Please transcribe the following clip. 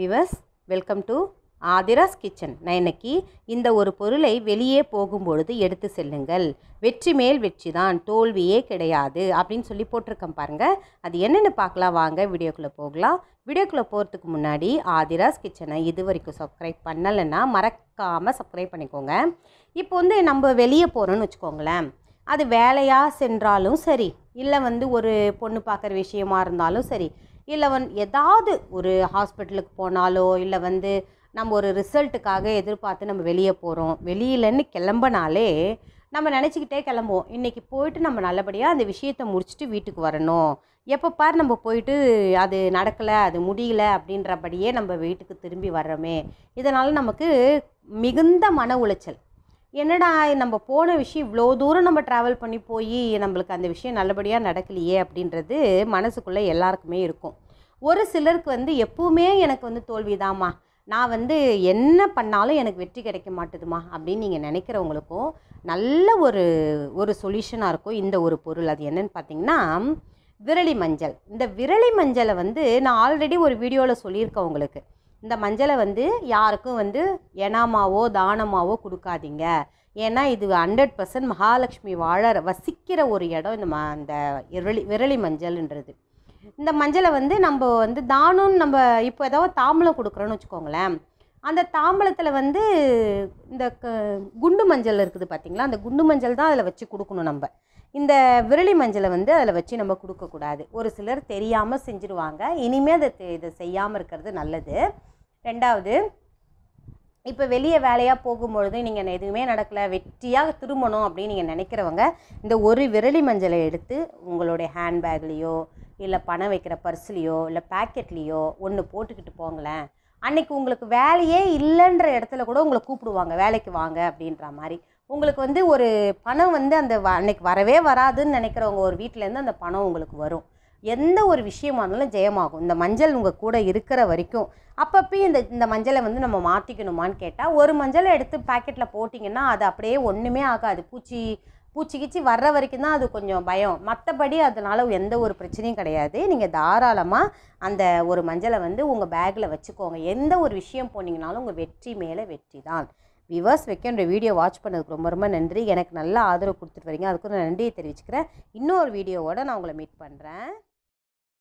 விவஸ் welcome to Aadhira's kitchen நான் இன்னைக்கு இந்த ஒரு பொருளை வெளியே போகும்பொழுது எடுத்து செல்லுங்கள் வெற்றி மேல் வெற்றி தான் தோல்வியே கிடையாது அப்படின்னு சொல்லி போட்டிருக்கேன் பாருங்கள் அது என்னென்னு பார்க்கலாம் வாங்க வீடியோக்குள்ளே போகலாம் வீடியோக்குள்ளே போகிறதுக்கு முன்னாடி ஆதிராஸ் கிச்சனை இது வரைக்கும் சப்ஸ்கிரைப் பண்ணலைன்னா மறக்காமல் சப்ஸ்கிரைப் பண்ணிக்கோங்க இப்போ வந்து நம்ம வெளியே போகிறோன்னு வச்சுக்கோங்களேன் அது வேலையாக சென்றாலும் சரி இல்லை வந்து ஒரு பொண்ணு பார்க்குற விஷயமா இருந்தாலும் சரி இல்லை வந் ஏதாவது ஒரு ஹாஸ்பிட்டலுக்கு போனாலோ இல்லை வந்து நம்ம ஒரு ரிசல்ட்டுக்காக எதிர்பார்த்து நம்ம வெளியே போகிறோம் வெளியிலன்னு கிளம்பினாலே நம்ம நினச்சிக்கிட்டே கிளம்புவோம் இன்றைக்கி போயிட்டு நம்ம நல்லபடியாக அந்த விஷயத்தை முடிச்சுட்டு வீட்டுக்கு வரணும் எப்போ பார் நம்ம போயிட்டு அது நடக்கலை அது முடியல அப்படின்றபடியே நம்ம வீட்டுக்கு திரும்பி வர்றோமே இதனால் நமக்கு மிகுந்த மன உளைச்சல் என்னடா நம்ம போன விஷயம் இவ்வளோ தூரம் நம்ம ட்ராவல் பண்ணி போய் நம்மளுக்கு அந்த விஷயம் நல்லபடியாக நடக்கலையே அப்படின்றது மனசுக்குள்ளே எல்லாருக்குமே இருக்கும் ஒரு சிலருக்கு வந்து எப்பவுமே எனக்கு வந்து தோல்விதாம்மா நான் வந்து என்ன பண்ணாலும் எனக்கு வெற்றி கிடைக்க மாட்டுதுமா அப்படின்னு நீங்கள் நினைக்கிறவங்களுக்கும் நல்ல ஒரு ஒரு சொல்யூஷனாக இருக்கும் இந்த ஒரு பொருள் அது என்னன்னு பார்த்தீங்கன்னா விரலி மஞ்சள் இந்த விரலி மஞ்சளை வந்து நான் ஆல்ரெடி ஒரு வீடியோவில் சொல்லியிருக்கேன் உங்களுக்கு இந்த மஞ்சளை வந்து யாருக்கும் வந்து எனாமாவோ தானமாவோ கொடுக்காதீங்க ஏன்னா இது ஹண்ட்ரட் பர்சன்ட் மகாலட்சுமி வாழற வசிக்கிற ஒரு இடம் இந்த ம அந்த விரலி விரலி மஞ்சள்ன்றது இந்த மஞ்சளை வந்து நம்ம வந்து தானம் நம்ம இப்போ ஏதாவது தாம்பலம் கொடுக்குறோன்னு வச்சுக்கோங்களேன் அந்த தாம்பளத்தில் வந்து இந்த க குண்டு மஞ்சள் இருக்குது பார்த்திங்களா அந்த குண்டு மஞ்சள் தான் அதில் வச்சு கொடுக்கணும் நம்ம இந்த விரலி மஞ்சளை வந்து அதில் வச்சு நம்ம கொடுக்கக்கூடாது ஒரு சிலர் தெரியாமல் செஞ்சுருவாங்க இனிமேல் அதை இதை செய்யாமல் இருக்கிறது நல்லது ரெண்டாவது இப்போ வெளியே வேலையாக போகும்பொழுது நீங்கள் எதுவுமே நடக்கலை வெற்றியாக திரும்பணும் அப்படின்னு நீங்கள் நினைக்கிறவங்க இந்த ஒரு விரலி மஞ்சளை எடுத்து உங்களுடைய ஹேண்ட்பேக்லேயோ இல்லை பணம் வைக்கிற பர்ஸ்லேயோ இல்லை பேக்கெட்லேயோ ஒன்று போட்டுக்கிட்டு போங்களேன் அன்றைக்கி உங்களுக்கு வேலையே இல்லைன்ற இடத்துல கூட உங்களை கூப்பிடுவாங்க வேலைக்கு வாங்க அப்படின்ற மாதிரி உங்களுக்கு வந்து ஒரு பணம் வந்து அந்த அன்னைக்கு வரவே வராதுன்னு நினைக்கிறவங்க ஒரு வீட்டிலேருந்து அந்த பணம் உங்களுக்கு வரும் எந்த ஒரு விஷயமா இருந்தாலும் ஜெயமாகும் இந்த மஞ்சள் உங்கள் கூட இருக்கிற வரைக்கும் அப்பப்போ இந்த இந்த மஞ்சளை வந்து நம்ம மாற்றிக்கணுமான்னு கேட்டால் ஒரு மஞ்சளை எடுத்து பேக்கெட்டில் போட்டிங்கன்னா அது அப்படியே ஒன்றுமே ஆகாது பூச்சி பூச்சி கீச்சி வர்ற வரைக்கும் தான் அது கொஞ்சம் பயம் மற்றபடி அதனால் எந்த ஒரு பிரச்சனையும் கிடையாது நீங்கள் தாராளமாக அந்த ஒரு மஞ்சளை வந்து உங்கள் பேக்கில் வச்சுக்கோங்க எந்த ஒரு விஷயம் போனீங்கனாலும் உங்கள் வெற்றி மேலே வெற்றி தான் விவர்ஸ் வைக்க என்னுடைய வீடியோ வாட்ச் பண்ணதுக்கு ரொம்ப ரொம்ப நன்றி எனக்கு நல்லா ஆதரவு கொடுத்துட்டு வரீங்க அதுக்கு நான் நன்றியை தெரிவிச்சுக்கிறேன் இன்னொரு வீடியோவோடு நான் உங்களை மீட் பண்ணுறேன்